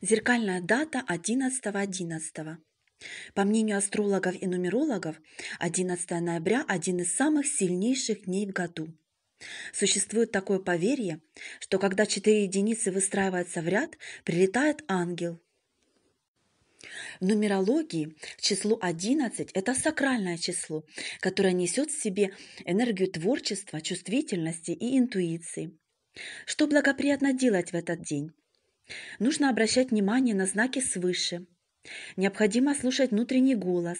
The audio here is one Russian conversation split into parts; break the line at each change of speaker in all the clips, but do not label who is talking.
Зеркальная дата 11.11. .11. По мнению астрологов и нумерологов, 11 ноября – один из самых сильнейших дней в году. Существует такое поверье, что когда четыре единицы выстраиваются в ряд, прилетает ангел. В нумерологии число 11 – это сакральное число, которое несет в себе энергию творчества, чувствительности и интуиции. Что благоприятно делать в этот день? Нужно обращать внимание на знаки свыше. Необходимо слушать внутренний голос.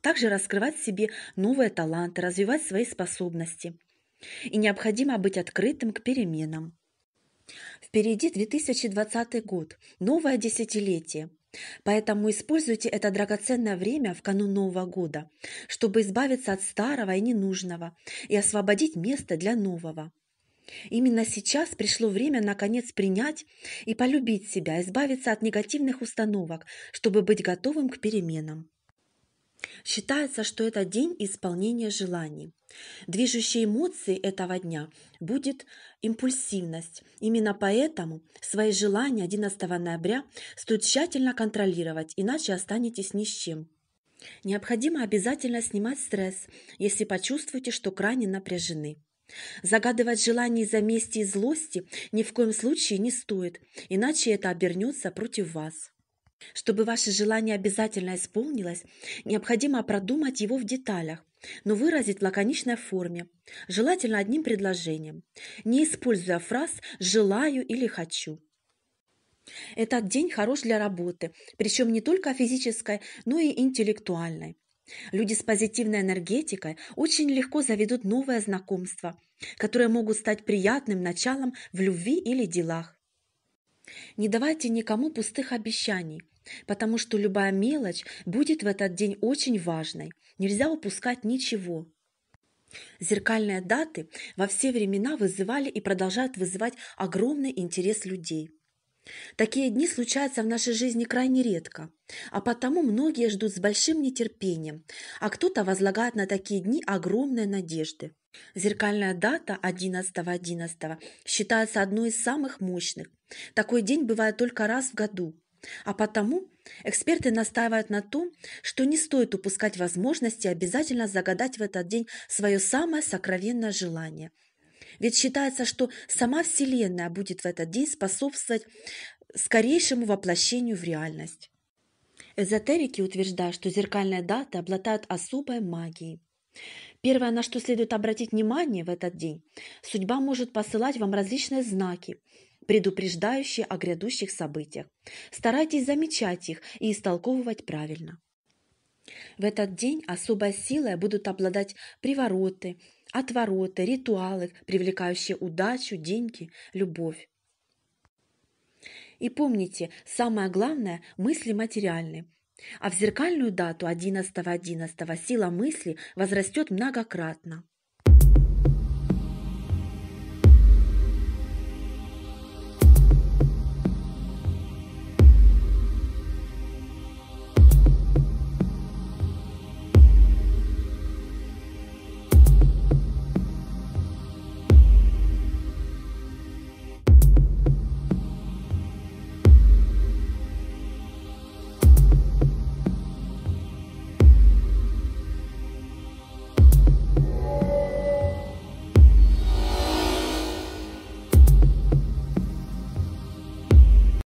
Также раскрывать себе новые таланты, развивать свои способности. И необходимо быть открытым к переменам. Впереди 2020 год, новое десятилетие. Поэтому используйте это драгоценное время в канун Нового года, чтобы избавиться от старого и ненужного и освободить место для нового. Именно сейчас пришло время, наконец, принять и полюбить себя, избавиться от негативных установок, чтобы быть готовым к переменам. Считается, что это день исполнения желаний. Движущей эмоцией этого дня будет импульсивность. Именно поэтому свои желания 11 ноября стоит тщательно контролировать, иначе останетесь ни с чем. Необходимо обязательно снимать стресс, если почувствуете, что крайне напряжены. Загадывать желания из за мести и злости ни в коем случае не стоит, иначе это обернется против вас. Чтобы ваше желание обязательно исполнилось, необходимо продумать его в деталях, но выразить в лаконичной форме, желательно одним предложением, не используя фраз «желаю» или «хочу». Этот день хорош для работы, причем не только физической, но и интеллектуальной. Люди с позитивной энергетикой очень легко заведут новое знакомство, которые могут стать приятным началом в любви или делах. Не давайте никому пустых обещаний, потому что любая мелочь будет в этот день очень важной. Нельзя упускать ничего. Зеркальные даты во все времена вызывали и продолжают вызывать огромный интерес людей. Такие дни случаются в нашей жизни крайне редко, а потому многие ждут с большим нетерпением, а кто-то возлагает на такие дни огромные надежды. Зеркальная дата 11.11 .11 считается одной из самых мощных. Такой день бывает только раз в году, а потому эксперты настаивают на том, что не стоит упускать возможности обязательно загадать в этот день свое самое сокровенное желание – ведь считается, что сама Вселенная будет в этот день способствовать скорейшему воплощению в реальность. Эзотерики утверждают, что зеркальные даты обладают особой магией. Первое, на что следует обратить внимание в этот день, судьба может посылать вам различные знаки, предупреждающие о грядущих событиях. Старайтесь замечать их и истолковывать правильно. В этот день особой силой будут обладать привороты, отвороты, ритуалы, привлекающие удачу, деньги, любовь. И помните, самое главное – мысли материальны. А в зеркальную дату 11.11 .11 сила мысли возрастет многократно.